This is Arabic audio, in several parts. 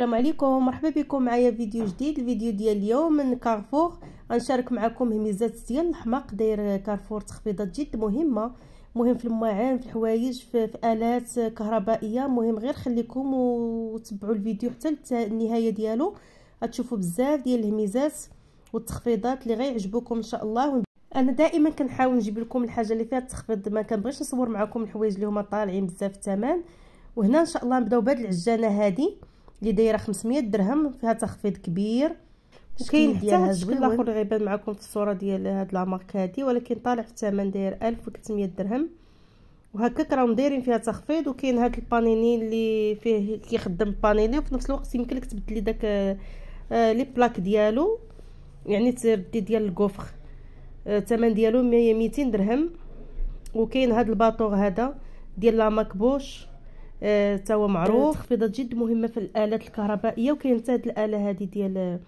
السلام عليكم مرحبا بكم معايا فيديو جديد الفيديو ديال اليوم من كارفور غنشارك معكم هميزات ديال الحماق داير كارفور تخفيضات جد مهمه مهم في المواعن في الحوايج في, في الات كهربائيه مهم غير خليكم وتبعوا الفيديو حتى النهايه ديالو غتشوفوا بزاف ديال الهميزات والتخفيضات اللي غيعجبوكم ان شاء الله انا دائما كنحاول نجيب لكم الحاجه اللي فيها التخفيض ما كنبغيش نصور معكم الحوايج اللي هما طالعين بزاف الثمن وهنا ان شاء الله نبداو بهاد العجانه هذه اللي دايره 500 درهم فيها تخفيض كبير وكاين حتى الشكل الاخر غيبان معكم في الصوره ديال هاد لا مارك هادي ولكن طالع في الثمن داير 1300 درهم وهكاك راهم دايرين فيها تخفيض وكاين هاد البانيني اللي فيه كيخدم بانيني وفي نفس الوقت يمكن لك تبدلي داك آه، آه، لي بلاك ديالو يعني تردي ديال الكوفر آه، الثمن ديالو 100 200 درهم وكاين هاد الباطور هذا ديال لا ماكبوش آه، هو معروف آه، تخفيضات جد مهمه في الالات الكهربائيه وكاين هاد الاله هذه ديال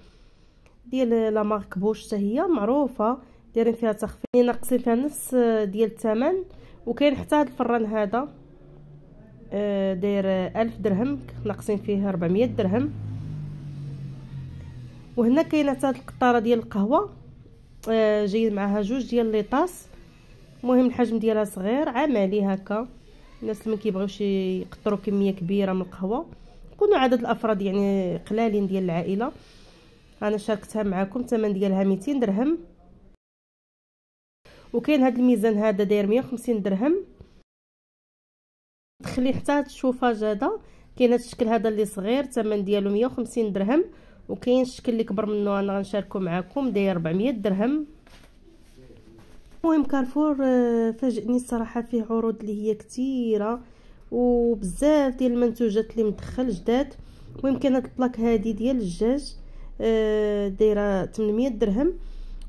ديال لا مارك بوش حتى هي معروفه دايرين فيها تخفيض ناقصين فيها نص آه، ديال الثمن وكاين حتى هاد الفران هذا داير ألف درهم ناقصين فيه 400 درهم وهنا كاينه حتى هاد القطاره ديال القهوه جايين معها جوج ديال لي طاس المهم الحجم ديالها صغير عملي هكا الناس ما كيبغيوش يقطروا كميه كبيره من القهوه كونوا عدد الافراد يعني قلالين ديال العائله انا شاركتها معكم الثمن ديالها 200 درهم وكاين هذا الميزان هذا داير 150 درهم تخلي حتى هذا الشوفاج هذا كاين هذا الشكل هذا اللي صغير الثمن ديالو 150 درهم وكاين الشكل اللي كبر منه انا غنشاركو معكم داير 400 درهم المهم كارفور آه، فاجئني الصراحه فيه عروض اللي هي كثيره وبزاف ديال المنتوجات اللي مدخل جداد ويمكن هاد البلاك هادي ديال الجاج آه، دايره 800 درهم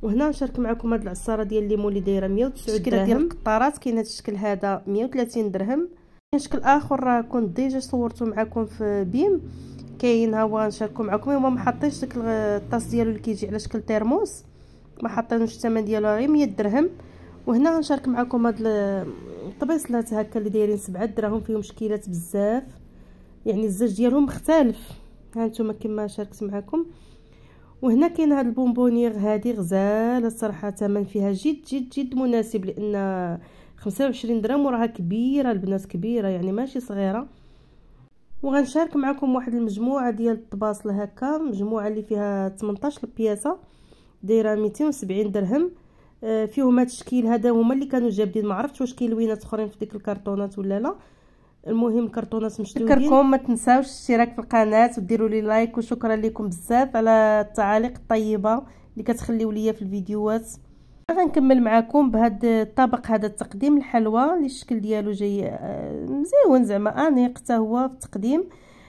وهنا نشارك معكم هاد العصاره ديال الليمون اللي دايره 109 درهم ديال القطارات كاين هاد الشكل هذا 130 درهم كاين شكل اخر كنت ديجا صورته معكم في بيم كاين ها هو نشاركو معكم هما ما حاطينش داك الطاس ديالو اللي كيجي على شكل تيرموس ما حطيناش الثمن ديالو غير 100 درهم وهنا غنشارك معكم هاد الطبيصلات هكا اللي دايرين 7 دراهم فيهم شكيلات بزاف يعني الزاج ديالهم مختلف ها نتوما كما شاركت معكم وهنا كاين هاد البونبونيغ هادي غزاله الصراحه الثمن فيها جد جد جد مناسب لان 25 درهم وراها كبيره البنات كبيره يعني ماشي صغيره وغنشارك معكم واحد المجموعه ديال الطباصل هكا مجموعه اللي فيها 18 بياسه دايره 270 درهم آه، فيهم هذا الشكل هذا هما اللي كانوا جابدين ما عرفتش واش كاين لوينات اخرين في ديك الكرتونات ولا لا المهم الكرتونات مشتوين نذكركم ما تنساوش الاشتراك في القناه وديروا لي لايك وشكرا لكم بزاف على التعاليق الطيبه اللي كتخليو ليا في الفيديوهات غنكمل معكم بهاد الطبق هذا التقديم الحلوى اللي الشكل ديالو جاي آه، مزيون زعما انيق حتى هو في التقديم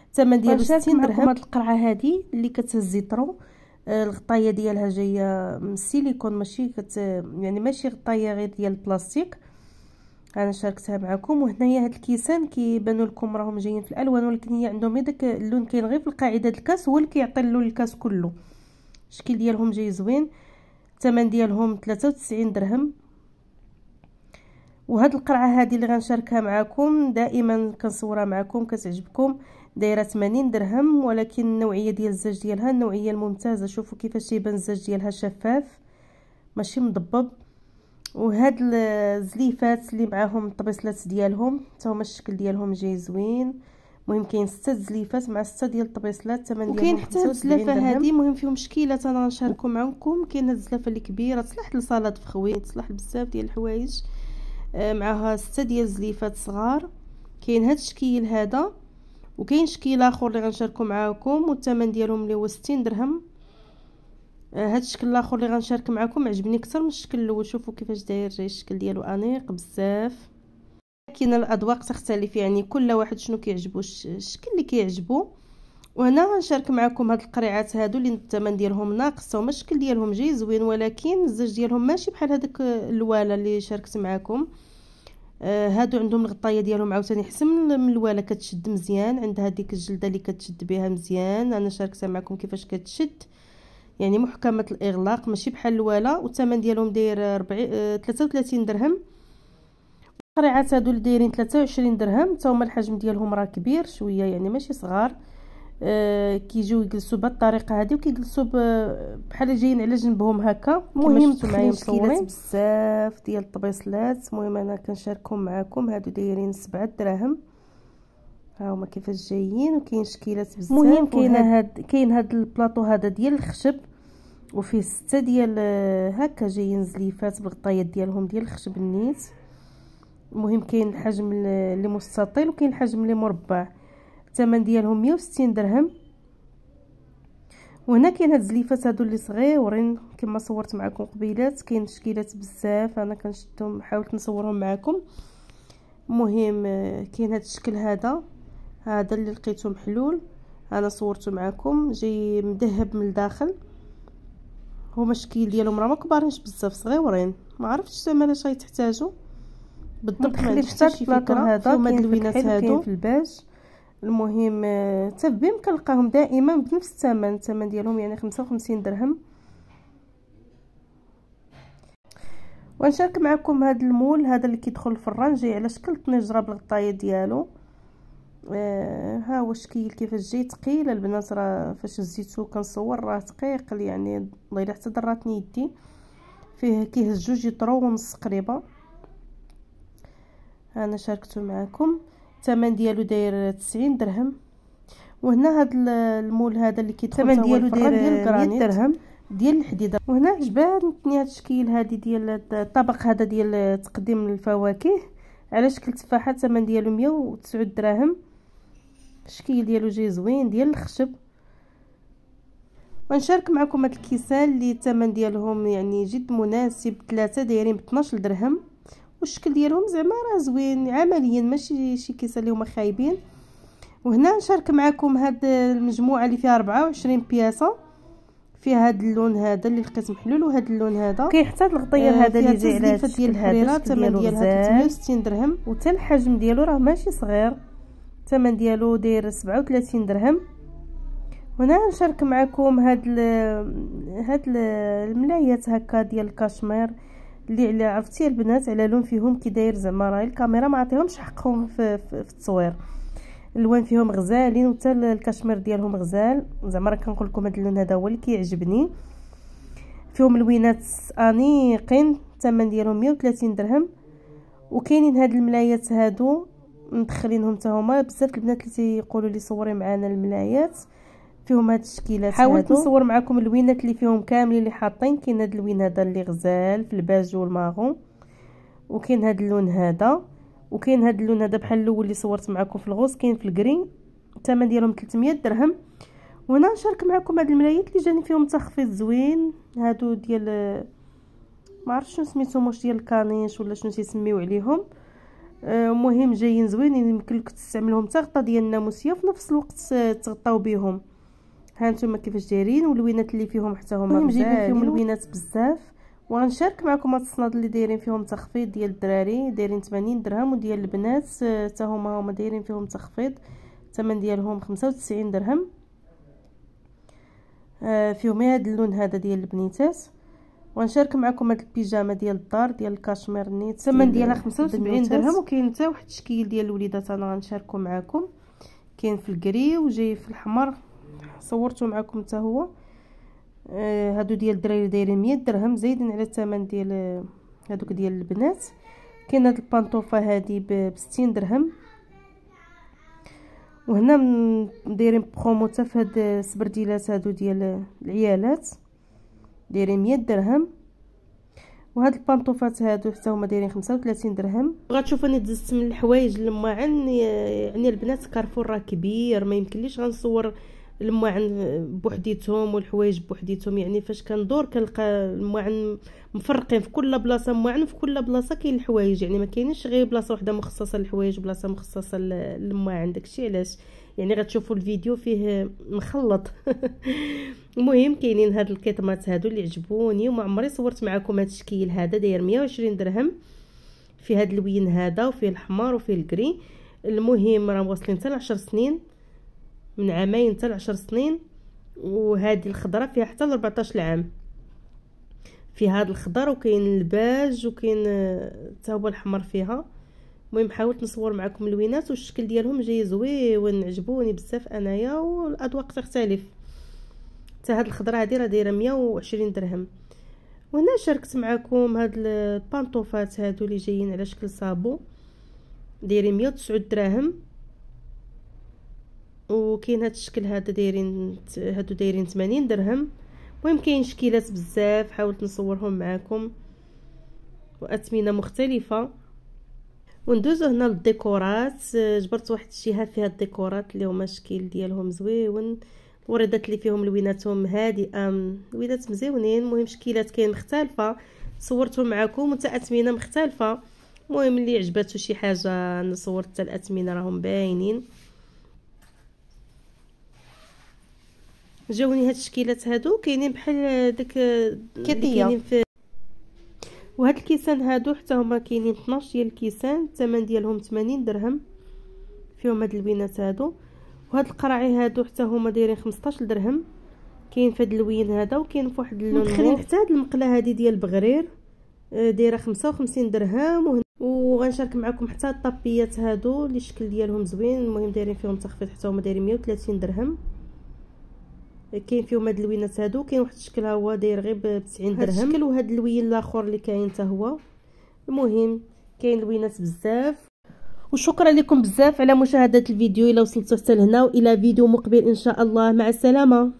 الثمن ديالو 60 درهم هذه القرعه هذه اللي كتهز يطرو آه، الغطايه ديالها جايه من السيليكون ماشي كت يعني ماشي غطايه غير ديال البلاستيك انا شاركتها معكم وهنايا هاد الكيسان كيبانوا لكم راهم جايين في الالوان ولكن هي عندهم غير داك اللون كاين غير في القاعده الكاس هو اللي كيعطي اللون الكاس كله الشكل ديالهم جاي زوين الثمن ديالهم 93 درهم وهاد القرعه هذه اللي غنشاركها معكم دائما كنصورها معكم كتعجبكم دايره 80 درهم ولكن النوعيه ديال الزاج ديالها النوعيه الممتازه شوفوا كيفاش يبان الزاج ديالها شفاف ماشي مضبب وهاد الزليفات اللي معاهم الطبيصلات ديالهم حتى هما الشكل ديالهم جاي زوين المهم كاين ستة زليفات مع ستة ديال الطبيصلات الثمن ديالهم وكاين حتى الزلافه هادي المهم فيهم شكيلات انا غنشاركهم معكم كاين هاد الزلافه اللي كبيره تصلح لصالاد فخوي تصلح بزاف ديال الحوايج آه، معاها ستة ديال الزليفات صغار كاين هاد الشكل هذا وكاين شكيل اخر اللي غنشاركو معاكم والثمن ديالهم اللي هو 60 درهم آه، هاد الشكل الاخر اللي غنشارك معاكم عجبني اكثر من الشكل الاول شوفوا كيفاش داير الشكل ديالو انيق بزاف كاين الاذواق تختلف يعني كل واحد شنو كيعجبو الشكل اللي كيعجبو وهنا غنشارك معاكم هاد القريعات هادو اللي الثمن ديالهم ناقص هما الشكل ديالهم جاي زوين ولكن الزج ديالهم ماشي بحال هذاك الواله اللي شاركت معاكم آه هادو عندهم الغطايه ديالهم عاوتاني حسن من الواله كتشد مزيان عندها ديك الجلده اللي كتشد بها مزيان انا شاركتها معكم كيفاش كتشد يعني محكمه الاغلاق ماشي بحال الواله والثمن ديالهم داير 33 آه، درهم القريعات هادو اللي دايرين 23 درهم حتى الحجم ديالهم راه كبير شويه يعني ماشي صغار آه، كيجيو يجلسوا بالطريقه هذه وكيجلسوا بحال جايين على جنبهم هكا المهم معايا مشكلات بزاف ديال الطبيصلات المهم انا كنشاركهم معكم هادو دايرين 7 دراهم ها هما كيفاش جايين وكاين شكيلات بزاف المهم كاين هاد كاين هاد البلاطو هذا ديال الخشب وفيه سته ديال آه، هكا جايين زليفات بالغطايات ديالهم ديال الخشب النيت المهم كاين الحجم اللي مستطيل وكاين الحجم اللي مربع الثمن ديالهم 160 درهم وهنا كاين هاد الزليفات هادو اللي صغيورين كما صورت معكم قبيلات كاين تشكيلات بزاف انا كنشدهم حاولت نصورهم معكم المهم كاين هاد الشكل هذا هذا اللي لقيته محلول انا صورته معكم جاي مذهب من الداخل هما الشكيل ديالهم راه ما كبارينش بزاف صغيورين ما عرفتش الثمن اش غيتحتاجوا بالضبط ما عنديش حتى شي فكره هذا هما اللوينات هادو في الباج المهم آه، تبيم كنلقاهم دائما بنفس الثمن الثمن ديالهم يعني خمسة وخمسين درهم ونشارك معكم هذا المول هذا اللي كيدخل الفران جاي على شكل طنجره بالغطايه ديالو آه ها هو الشكل كيفاش جاي ثقيل البنات راه فاش زيتو كنصور راه ثقيل يعني الله الا حتى ضراتني يدي فيه كيهز جوج يطرو ونص تقريبا انا شاركته معكم الثمن ديالو داير 90 درهم وهنا هاد المول هذا اللي كيدخل الثمن ديالو داير 100 درهم ديال الحديده وهنا عجبتني هاد الشكل هادي ديال الطبق هذا ديال تقديم الفواكه على شكل تفاحه الثمن ديالو 109 دراهم الشكل ديالو جاي زوين ديال الخشب ونشارك معكم هاد الكيسان اللي الثمن ديالهم يعني جد مناسب ثلاثه دايرين ب 12 درهم والشكل ديالهم زعما راه زوين عمليا ماشي شي كيس اللي هما خايبين وهنا نشارك معكم هاد المجموعه اللي فيها 24 بياسه في هذا اللون هذا اللي لقيت محلول وهذا اللون هذا كاين حتى الغطير آه، هذا اللي جاي على الشكل هذا الثمن ديالها 68 درهم وحتى الحجم ديالو راه ماشي صغير الثمن ديالو داير 37 درهم هنا نشارك معكم هاد ال هاد الملايات هكا ديال الكاشمير اللي على عرفتي البنات على لون فيهم كي داير زعما راهي الكاميرا ما عطيهمش حقهم في, في, في التصوير الوان فيهم غزالين وحتى الكشمير ديالهم غزال زعما راه كنقول لكم هذا اللون هذا هو اللي كيعجبني فيهم لوينات انيقين الثمن ديالهم 130 درهم وكاينين هاد الملايات هادو مدخلينهم حتى هما بزاف البنات اللي تيقولوا لي صوري معانا الملايات فيهم هاد التشكيلات حاولت نصور معكم اللوينات اللي فيهم كاملين اللي حاطين كاين هاد اللوين هذا اللي غزال في الباج والمارون وكاين هاد اللون هذا وكاين هاد اللون هذا بحال الاول اللي صورت معكم في الغوص كاين في الكرين الثمن ديالهم 300 درهم وهنا نشارك معكم هاد الملايات اللي جاني فيهم تخفيض زوين هادو ديال ما عرفتش شنو سميتهم واش ديال الكانيش ولا شنو تيسميو عليهم آه، المهم جايين زوينين يمكن لك تستعملهم تغطى ديال الناموسيه في نفس الوقت تغطاو بهم ها نتوما كيفاش دايرين والوينات اللي فيهم حتى هما مجيبين فيهم الوينات بزاف وغنشارك معكم هاد الصناد اللي دايرين فيهم تخفيض ديال الدراري دايرين 80 درهم وديال البنات آه، حتى هما هما دايرين فيهم تخفيض الثمن ديالهم 95 درهم آه، فيهم هاد اللون هذا ديال البنيتات ونشارك معكم هاد البيجامه ديال الدار ديال الكاشمير نيت الثمن ديالها 75 درهم وكاين حتى واحد التشكيل ديال الوليدات انا غنشاركو معكم كاين في الكري وجاي في الاحمر صورته معكم حتى هو آه هادو ديال الدراري دايرين 100 درهم زايدين على الثمن ديال هادوك ديال البنات كاين هاد البانطوفه هادي ب 60 درهم وهنا دايرين برومو حتى في هاد السبرديلات هادو ديال العيالات دايرين 100 درهم وهاد البانطوفات هادو حتى هما دايرين 35 درهم غتشوفوني دزت من الحوايج لما عن يعني البنات كارفور راه كبير ما يمكنليش غنصور المواعن بوحديتهم والحوايج بوحديتهم يعني فاش كندور كنلقى المواعن مفرقين في كل بلاصه مواعن في كل بلاصه كاين الحوايج يعني ما كاينش غير بلاصه وحده مخصصه للحوايج بلاصه مخصصه للمواعن داكشي علاش يعني غتشوفوا الفيديو فيه مخلط المهم كاينين هاد الكيتمات هادو اللي عجبوني وما عمري صورت معكم هاد الشكل هذا داير 120 درهم في هاد اللوين هذا وفيه الحمار وفيه الكري المهم راه واصلين حتى 10 سنين من عامين حتى لعشر سنين وهذه الخضره فيها حتى ل 14 عام فيها هذا الخضر وكاين الباج وكاين آه، حتى هو الاحمر فيها المهم حاولت نصور معكم الوينات والشكل ديالهم جاي زويون عجبوني بزاف انايا والاذواق تختلف حتى هاد الخضره هذه راه دايره 120 درهم وهنا شاركت معكم هاد البانطوفات هادو اللي جايين على شكل صابو دايرين 109 دراهم وكاين هذا الشكل هذا دايرين هادو دايرين 80 درهم المهم كاين شكيلات بزاف حاولت نصورهم معاكم واثمنه مختلفه وندوزو هنا للديكورات جبرت واحد الشيهه فيها الديكورات اللي هما الشكل ديالهم زويون الوريدات اللي فيهم لويناتهم هادئه لوينات مزيونين المهم شكيلات كاين مختلفه صورتهم معكم وتا اثمنه مختلفه المهم اللي عجباتو شي حاجه حتى الاثمنه راهم باينين جاوني هاد الشكيلات هادو كاينين بحال داك كاينين في وهاد الكيسان هادو حتى هما كاينين 12 ديال الكيسان الثمن ديالهم 80 درهم فيهم هاد اللوينات هادو وهاد القراعي هادو حتى هما دايرين 15 درهم كاين في هاد اللوين هذا وكاين في واحد اللون مدخلين حتى هاد المقله هادي ديال البغرير آه، دايره 55 درهم وغنشارك معكم حتى الطابيات هادو اللي الشكل ديالهم زوين المهم دايرين فيهم تخفيض حتى هما دايرين 130 درهم كاين فيهم هاد اللوينات هادو كاين واحد الشكل ها هو داير غير ب 90 درهم هاد الشكل وهاد اللوين الاخر اللي كاين حتى هو المهم كاين لوينات بزاف وشكرا لكم بزاف على مشاهده الفيديو الى وصلتوا حتى لهنا والى فيديو مقبل ان شاء الله مع السلامه